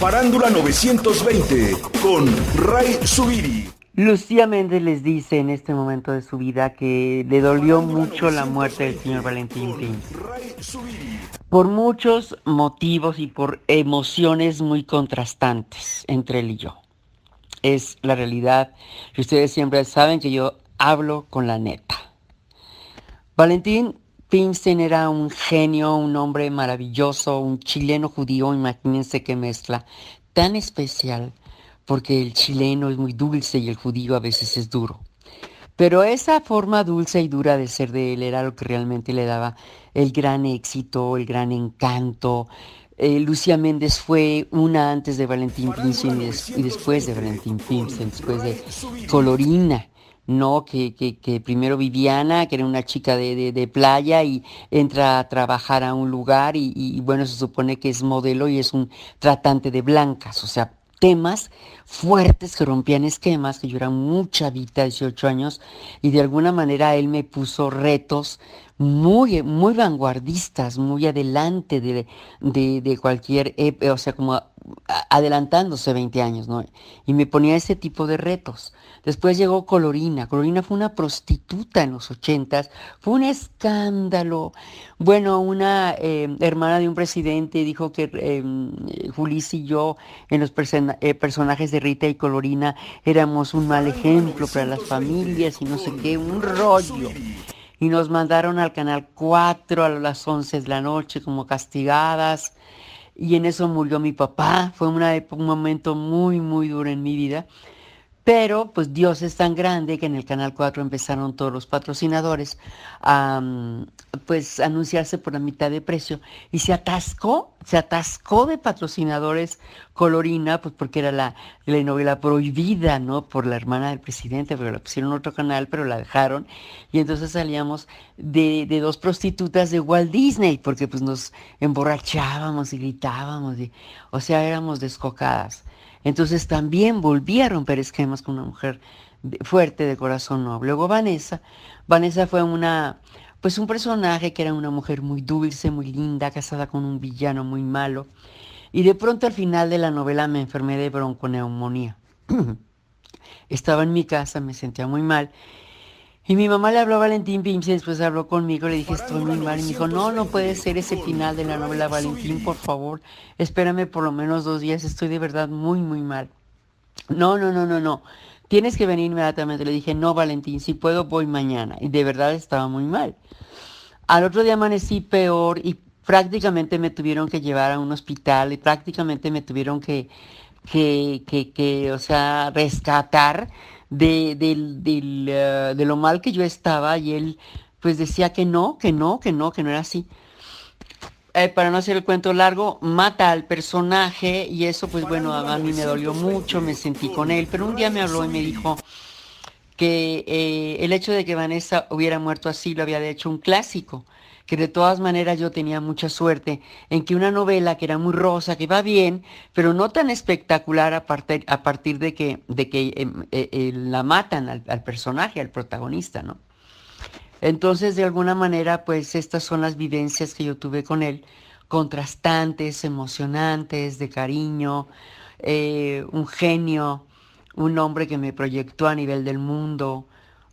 parándula 920 con Ray Subiri. Lucía Méndez les dice en este momento de su vida que le dolió mucho la muerte del señor Valentín Por muchos motivos y por emociones muy contrastantes entre él y yo. Es la realidad. Y ustedes siempre saben que yo hablo con la neta. Valentín Pimstein era un genio, un hombre maravilloso, un chileno judío, imagínense qué mezcla, tan especial, porque el chileno es muy dulce y el judío a veces es duro. Pero esa forma dulce y dura de ser de él era lo que realmente le daba el gran éxito, el gran encanto. Eh, Lucía Méndez fue una antes de Valentín Pincen y, después de Valentín Pincen, después de Colorina. ¿no? Que, primero Viviana, que era una chica de, playa y entra a trabajar a un lugar y, bueno, se supone que es modelo y es un tratante de blancas, o sea, temas fuertes que rompían esquemas, que yo era vida 18 años, y de alguna manera él me puso retos muy, muy vanguardistas, muy adelante de, cualquier, o sea, como adelantándose 20 años, ¿no? Y me ponía ese tipo de retos. Después llegó Colorina. Colorina fue una prostituta en los 80 fue un escándalo. Bueno, una em, hermana de un presidente dijo que em, Julissa y yo, en los eh, personajes de Rita y Colorina, éramos un mal ejemplo para las familias y no sé qué, un rollo y nos mandaron al canal 4 a las 11 de la noche como castigadas y en eso murió mi papá. Fue e-, un momento muy, muy duro en mi vida. Pero pues Dios es tan grande que en el Canal 4 empezaron todos los patrocinadores a mm, pues anunciarse por la mitad de precio y se atascó, se atascó de patrocinadores Colorina, pues porque era la, la novela prohibida, ¿no? Por la hermana del presidente, pero la pusieron en otro canal, pero la dejaron y entonces salíamos de, dos prostitutas de Walt Disney porque pues nos emborrachábamos y gritábamos, y, o sea, éramos descocadas. Entonces también volví a romper esquemas con una mujer fuerte de corazón noble. Luego Vanessa, Vanessa fue una, pues un personaje que era una mujer muy dulce, muy linda, casada con un villano muy malo. Y de pronto al final de la novela me enfermé de bronconeumonía. Estaba en mi casa, me sentía muy mal y mi mamá le habló a Valentín y después habló conmigo, le dije, estoy muy mal, y me dijo, no, no puede ser ese final de la novela, Valentín, por favor, espérame por lo menos dos días, estoy de verdad muy, muy mal. No, no, no, no, no, tienes que venir inmediatamente. Le dije, no, Valentín, si puedo, voy mañana. Y de verdad estaba muy mal. Al otro día amanecí peor y prácticamente me tuvieron que llevar a un hospital y prácticamente me tuvieron que, que, que, que o sea, rescatar eh, de, lo mal que yo estaba y él pues decía que no, que no, que no, que no era así. Eh, para no hacer el cuento largo, mata al personaje y eso pues bueno, a mí me dolió mucho, me sentí con él, pero un día me habló y me dijo, que eh, el hecho de que Vanessa hubiera muerto así lo había hecho un clásico, que de todas maneras yo tenía mucha suerte en que una novela que era muy rosa, que va bien, pero no tan espectacular a partir, de que, de que em, eh, eh, la matan al, personaje, al protagonista, ¿no? Entonces, de alguna manera, pues estas son las vivencias que yo tuve con él, contrastantes, emocionantes, de cariño, un genio, un hombre que me proyectó a nivel del mundo,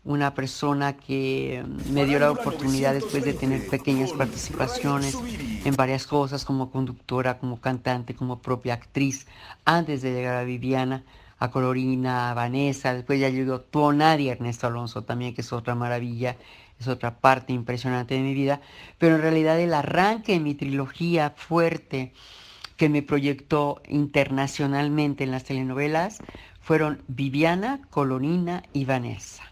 una persona que mm, me dio la oportunidad después de tener eh, pequeñas participaciones en varias cosas como conductora, como cantante, como propia actriz, antes de llegar a Viviana, a Colorina, a Vanessa, después ya llegó tú nadie, Ernesto Alonso también, que es otra maravilla, es otra parte impresionante de mi vida, pero en realidad el arranque de mi trilogía fuerte que me proyectó internacionalmente en las telenovelas fueron Viviana, Colonina y Vanessa.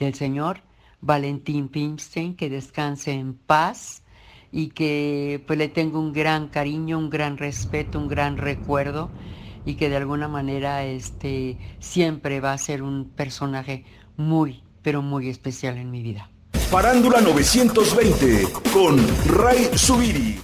Del señor Valentín Pimstein, que descanse en paz y que pues le tengo un gran cariño, un gran respeto, un gran recuerdo y que de alguna manera este, siempre va a ser un personaje muy, pero muy especial en mi vida. Parándula 920 con Ray Subiri.